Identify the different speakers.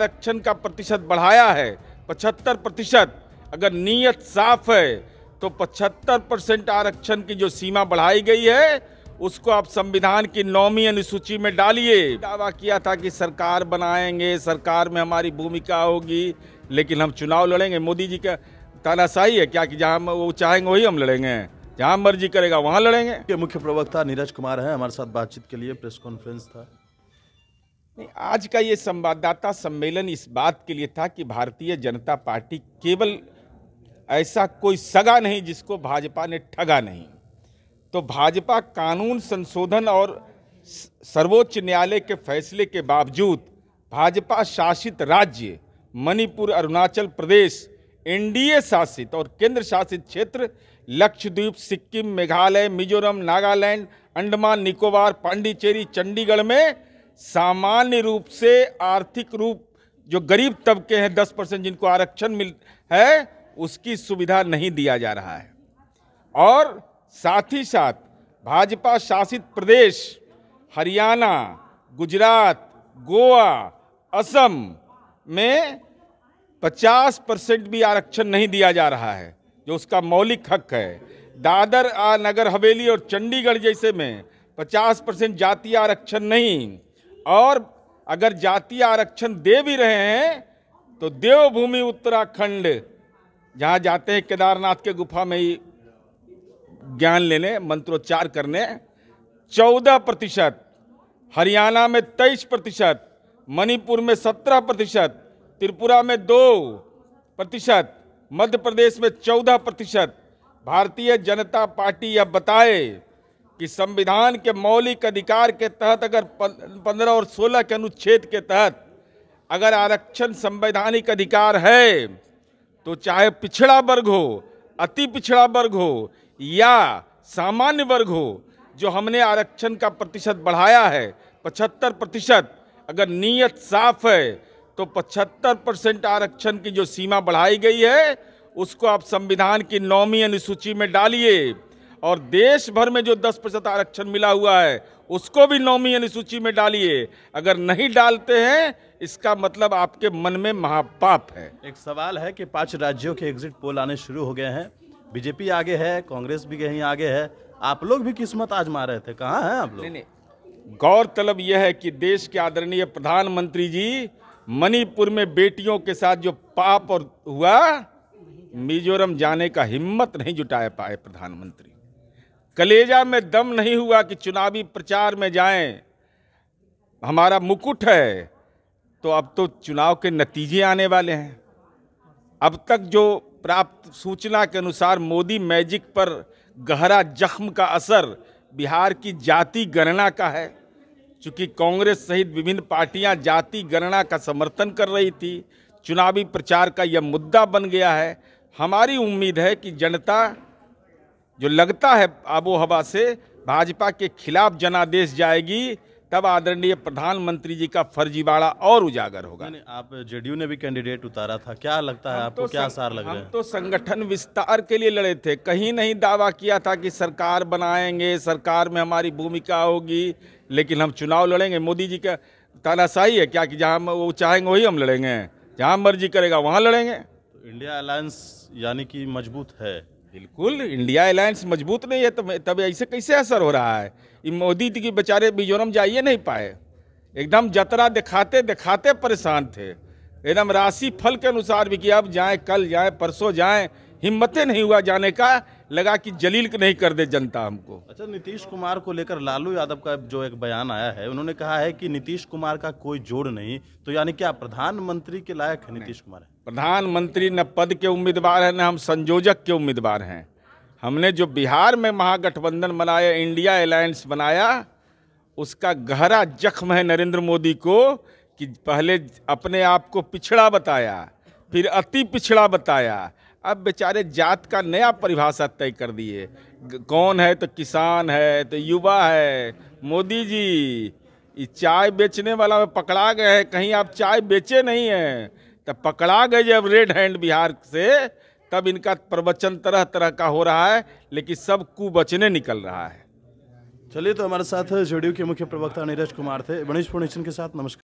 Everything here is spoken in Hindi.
Speaker 1: आरक्षण का प्रतिशत बढ़ाया है पचहत्तर प्रतिशत अगर नीयत साफ है तो पचहत्तर परसेंट आरक्षण की जो सीमा बढ़ाई गई है उसको आप संविधान की नौवीं अनुसूची में डालिए दावा किया था कि सरकार बनाएंगे सरकार में हमारी भूमिका होगी लेकिन हम चुनाव लड़ेंगे मोदी जी का तानाशाही है क्या कि जहाँ वो चाहेंगे वही हम लड़ेंगे जहाँ मर्जी करेगा वहाँ लड़ेंगे मुख्य प्रवक्ता नीरज कुमार है हमारे साथ बातचीत के लिए प्रेस कॉन्फ्रेंस था आज का ये संवाददाता सम्मेलन इस बात के लिए था कि भारतीय जनता पार्टी केवल ऐसा कोई सगा नहीं जिसको भाजपा ने ठगा नहीं तो भाजपा कानून संशोधन और सर्वोच्च न्यायालय के फैसले के बावजूद भाजपा शासित राज्य मणिपुर अरुणाचल प्रदेश एनडीए शासित और केंद्र शासित क्षेत्र लक्षद्वीप सिक्किम मेघालय मिजोरम नागालैंड अंडमान निकोबार पांडिचेरी चंडीगढ़ में सामान्य रूप से आर्थिक रूप जो गरीब तबके हैं दस परसेंट जिनको आरक्षण मिल है उसकी सुविधा नहीं दिया जा रहा है और साथ ही साथ भाजपा शासित प्रदेश हरियाणा गुजरात गोवा असम में 50 परसेंट भी आरक्षण नहीं दिया जा रहा है जो उसका मौलिक हक है दादर नगर हवेली और चंडीगढ़ जैसे में 50 परसेंट जातीय आरक्षण नहीं और अगर जातीय आरक्षण दे भी रहे हैं तो देवभूमि उत्तराखंड जहाँ जाते हैं केदारनाथ के गुफा में ही ज्ञान लेने मंत्रोच्चार करने चौदह प्रतिशत हरियाणा में तेईस प्रतिशत मणिपुर में सत्रह प्रतिशत त्रिपुरा में दो प्रतिशत मध्य प्रदेश में चौदह प्रतिशत भारतीय जनता पार्टी यह बताए कि संविधान के मौलिक अधिकार के तहत अगर पंद्रह और सोलह के अनुच्छेद के तहत अगर आरक्षण संवैधानिक अधिकार है तो चाहे पिछड़ा वर्ग हो अति पिछड़ा वर्ग हो या सामान्य वर्ग हो जो हमने आरक्षण का प्रतिशत बढ़ाया है पचहत्तर प्रतिशत अगर नीयत साफ है तो 75 परसेंट आरक्षण की जो सीमा बढ़ाई गई है उसको आप संविधान की नौवीं अनुसूची में डालिए और देश भर में जो दस प्रतिशत आरक्षण मिला हुआ है उसको भी नौमी अनुसूची में डालिए अगर नहीं डालते हैं इसका मतलब आपके मन में महापाप है एक सवाल है कि पांच राज्यों के एग्जिट पोल आने शुरू हो गए हैं बीजेपी आगे है कांग्रेस भी कहीं आगे है आप लोग भी किस्मत आज मार रहे थे कहाँ हैं आप लोग नहीं, नहीं। यह है कि देश के आदरणीय प्रधानमंत्री जी मणिपुर में बेटियों के साथ जो पाप और हुआ मिजोरम जाने का हिम्मत नहीं जुटा पाए प्रधानमंत्री कलेजा में दम नहीं हुआ कि चुनावी प्रचार में जाएं हमारा मुकुट है तो अब तो चुनाव के नतीजे आने वाले हैं अब तक जो प्राप्त सूचना के अनुसार मोदी मैजिक पर गहरा जख्म का असर बिहार की जाति गणना का है चूँकि कांग्रेस सहित विभिन्न पार्टियां जाति गणना का समर्थन कर रही थी चुनावी प्रचार का यह मुद्दा बन गया है हमारी उम्मीद है कि जनता जो लगता है आबो हवा से भाजपा के खिलाफ जनादेश जाएगी तब आदरणीय प्रधानमंत्री जी का फर्जीवाड़ा और उजागर होगा नहीं, आप जेडीयू ने भी कैंडिडेट उतारा था क्या लगता है आपको तो क्या सार लग रहा है तो संगठन विस्तार के लिए लड़े थे कहीं नहीं दावा किया था कि सरकार बनाएंगे सरकार में हमारी भूमिका होगी लेकिन हम चुनाव लड़ेंगे मोदी जी का तानाशाही है क्या कि जहाँ वो चाहेंगे वही हम लड़ेंगे जहाँ मर्जी करेगा वहाँ लड़ेंगे तो इंडिया अलायंस यानी कि मजबूत है बिल्कुल इंडिया अलायंस मजबूत नहीं है तब तब ऐसे कैसे असर हो रहा है ये मोदी जी के बेचारे मिजोरम जा नहीं पाए एकदम जतरा दिखाते दिखाते परेशान थे एकदम राशि फल के अनुसार भी कि अब जाएं कल जाएं परसों जाएं हिम्मतें नहीं हुआ जाने का लगा कि जलील नहीं कर दे जनता हमको अच्छा नीतीश कुमार को लेकर लालू यादव का जो एक बयान आया है उन्होंने कहा है कि नीतीश कुमार का कोई जोड़ नहीं तो यानी क्या प्रधानमंत्री के लायक है नीतीश कुमार प्रधानमंत्री न पद के उम्मीदवार हैं न हम संयोजक के उम्मीदवार हैं हमने जो बिहार में महागठबंधन बनाया इंडिया अलायंस बनाया उसका गहरा जख्म है नरेंद्र मोदी को कि पहले अपने आप को पिछड़ा बताया फिर अति पिछड़ा बताया अब बेचारे जात का नया परिभाषा तय कर दिए कौन है तो किसान है तो युवा है मोदी जी ये चाय बेचने वाला में पकड़ा गए हैं कहीं आप चाय बेचे नहीं हैं तो पकड़ा गए जब रेड हैंड बिहार से तब इनका प्रवचन तरह तरह का हो रहा है लेकिन सब कु बचने निकल रहा है चलिए तो हमारे साथ जेडीयू के मुख्य प्रवक्ता नीरज कुमार थे गणेश पुणेशन के साथ नमस्कार